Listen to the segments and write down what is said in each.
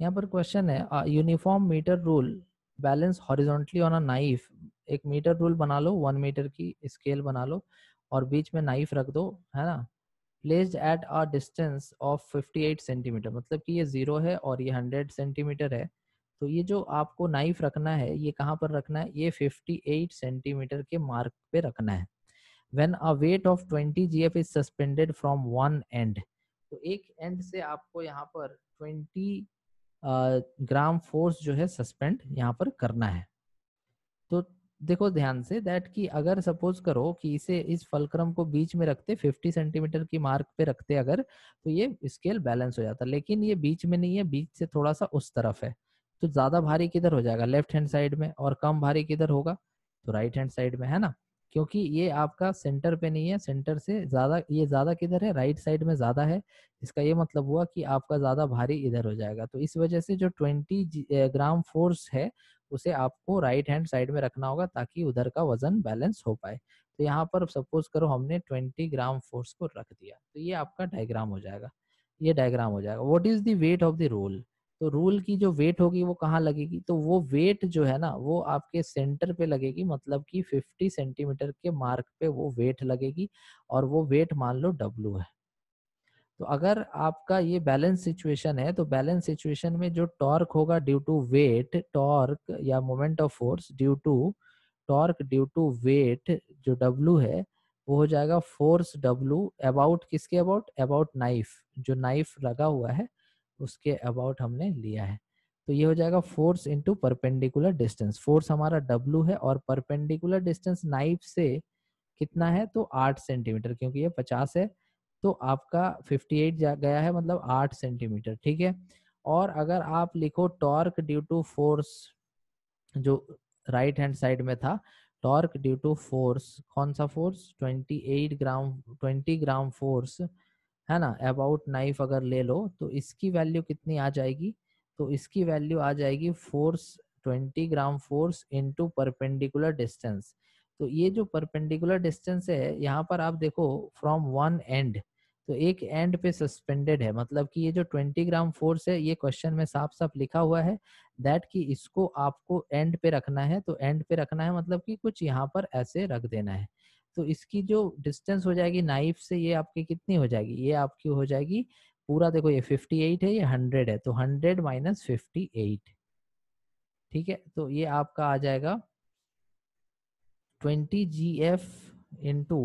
यहाँ पर क्वेश्चन है uniform metre rule balance horizontally on a knife एक मीटर रूल बना लो वन मीटर की स्केल बना लो और बीच में नाइफ रख दो है ना placed at a distance of 58 centimetre मतलब कि ये जीरो है और ये 100 सेंटीमीटर है तो ये जो आपको नाइफ रखना है ये कहाँ पर रखना है ये 58 सेंटीमीटर के मार्क पे रखना है when a weight of 20 F is suspended from one end तो एक एंड से आपको यहाँ पर 20 ग्राम फोर्स जो है सस्पेंड यहाँ पर करना है तो देखो ध्यान से दैट कि अगर सपोज करो कि इसे इस फलक्रम को बीच में रखते 50 सेंटीमीटर की मार्क पे रखते अगर तो ये स्केल बैलेंस हो जाता लेकिन ये बीच में नहीं है बीच से थोड़ा सा उस तरफ है तो ज्यादा भारी किधर हो जाएगा लेफ्ट हैंड साइड में और कम भारी किधर होगा तो राइट हैंड साइड में है ना क्योंकि ये आपका सेंटर पे नहीं है सेंटर से ज्यादा ये ज्यादा किधर है राइट साइड में ज्यादा है इसका ये मतलब हुआ कि आपका ज्यादा भारी इधर हो जाएगा तो इस वजह से जो ट्वेंटी ग्राम फोर्स है उसे आपको राइट हैंड साइड में रखना होगा ताकि उधर का वजन बैलेंस हो पाए तो यहाँ पर सपोज करो हमने ट्वेंटी ग्राम फोर्स को रख दिया तो ये आपका डायग्राम हो जाएगा ये डायग्राम हो जाएगा what is the weight of the roll तो रूल की जो वेट होगी वो कहाँ लगेगी तो वो वेट जो है ना वो आपके सेंटर पे लगेगी मतलब कि 50 सेंटीमीटर के मार्क पे वो वेट लगेगी और वो वेट मान लो डब्लू है तो अगर आपका ये बैलेंस सिचुएशन है तो बैलेंस सिचुएशन में जो टॉर्क होगा ड्यू टू वेट टॉर्क या moment of force due to torque due to weight जो डब्लू है वो हो जाएगा फोर्स डब्लू अबाउट किसके अबाउट अबाउट नाइफ जो नाइफ लगा हुआ है उसके अबाउट हमने लिया है तो ये हो जाएगा force into perpendicular distance force हमारा डब्लू है और परपेंडिकुलर डिस्टेंस नाइफ से कितना है तो आठ सेंटीमीटर क्योंकि ये पचास है तो आपका फिफ्टी एट गया है मतलब आठ सेंटीमीटर ठीक है और अगर आप लिखो टॉर्क ड्यू टू फोर्स जो राइट हैंड साइड में था टॉर्क ड्यू टू फोर्स कौन सा force twenty eight gram twenty gram force है ना अबाउट नाइफ अगर ले लो तो इसकी वैल्यू कितनी आ जाएगी तो इसकी वैल्यू आ जाएगी force twenty gram force into perpendicular distance तो ये जो परपेंडिकुलर डिस्टेंस है यहाँ पर आप देखो फ्रॉम वन एंड तो एक एंड पे सस्पेंडेड है मतलब कि ये जो 20 ग्राम फोर्स है ये क्वेश्चन में साफ साफ लिखा हुआ है दैट कि इसको आपको एंड पे रखना है तो एंड पे रखना है मतलब कि कुछ यहाँ पर ऐसे रख देना है तो इसकी जो डिस्टेंस हो जाएगी नाइफ से ये आपकी कितनी हो जाएगी ये आपकी हो जाएगी पूरा देखो ये 58 है ये 100 है तो 100 माइनस फिफ्टी ठीक है तो ये आपका आ जाएगा 20 G F into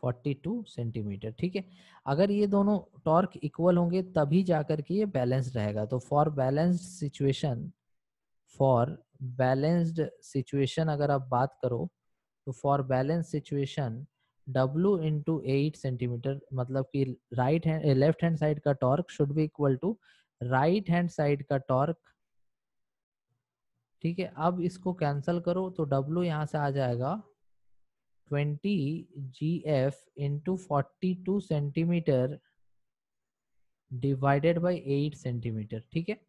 forty two centimetre ठीक है अगर ये दोनों टॉर्क इक्वल होंगे तभी जाकर के ये बैलेंस रहेगा तो for balance situation for balanced situation अगर आप बात करो तो for balance situation W into eight centimetre मतलब कि right hand left hand side का torque should be equal to right hand side का टॉर्क ठीक है अब इसको कैंसिल करो तो W यहाँ से आ जाएगा 20 G F into forty centimetre divided by 8 centimetre ठीक है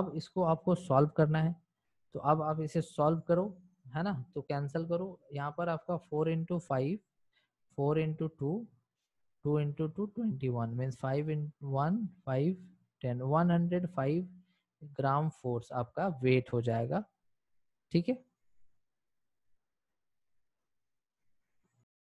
अब इसको आपको सॉल्व करना है तो अब आप इसे सॉल्व करो है ना तो कैंसिल करो यहाँ पर आपका four into five four into two two into two twenty one means five in one five ten one hundred five gram force आपका वेट हो जाएगा ठीक है